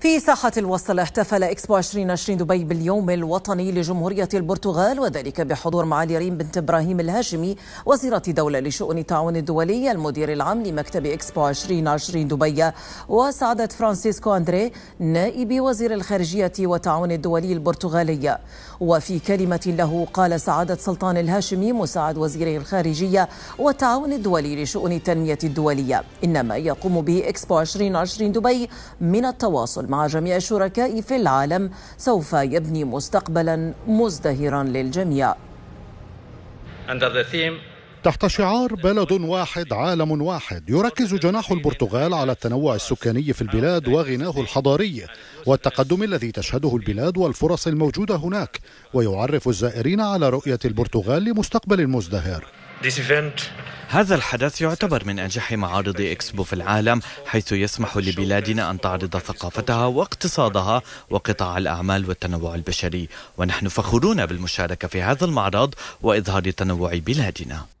في ساحة الوصل احتفل إكسبو 2020 دبي باليوم الوطني لجمهورية البرتغال وذلك بحضور معالي ريم بنت إبراهيم الهاشمي وزيرة دولة لشؤون التعاون الدولي المدير العام لمكتب إكسبو 2020 دبي وسعادة فرانسيسكو أندري نائب وزير الخارجية والتعاون الدولي البرتغالي وفي كلمة له قال سعادة سلطان الهاشمي مساعد وزير الخارجية والتعاون الدولي لشؤون التنمية الدولية إنما يقوم به إكسبو 2020 دبي من التواصل مع جميع الشركاء في العالم سوف يبني مستقبلا مزدهرا للجميع تحت شعار بلد واحد عالم واحد يركز جناح البرتغال على التنوع السكاني في البلاد وغناه الحضاري والتقدم الذي تشهده البلاد والفرص الموجوده هناك ويعرف الزائرين على رؤيه البرتغال لمستقبل مزدهر هذا الحدث يعتبر من أنجح معارض إكسبو في العالم حيث يسمح لبلادنا أن تعرض ثقافتها واقتصادها وقطاع الأعمال والتنوع البشري ونحن فخورون بالمشاركة في هذا المعرض وإظهار تنوع بلادنا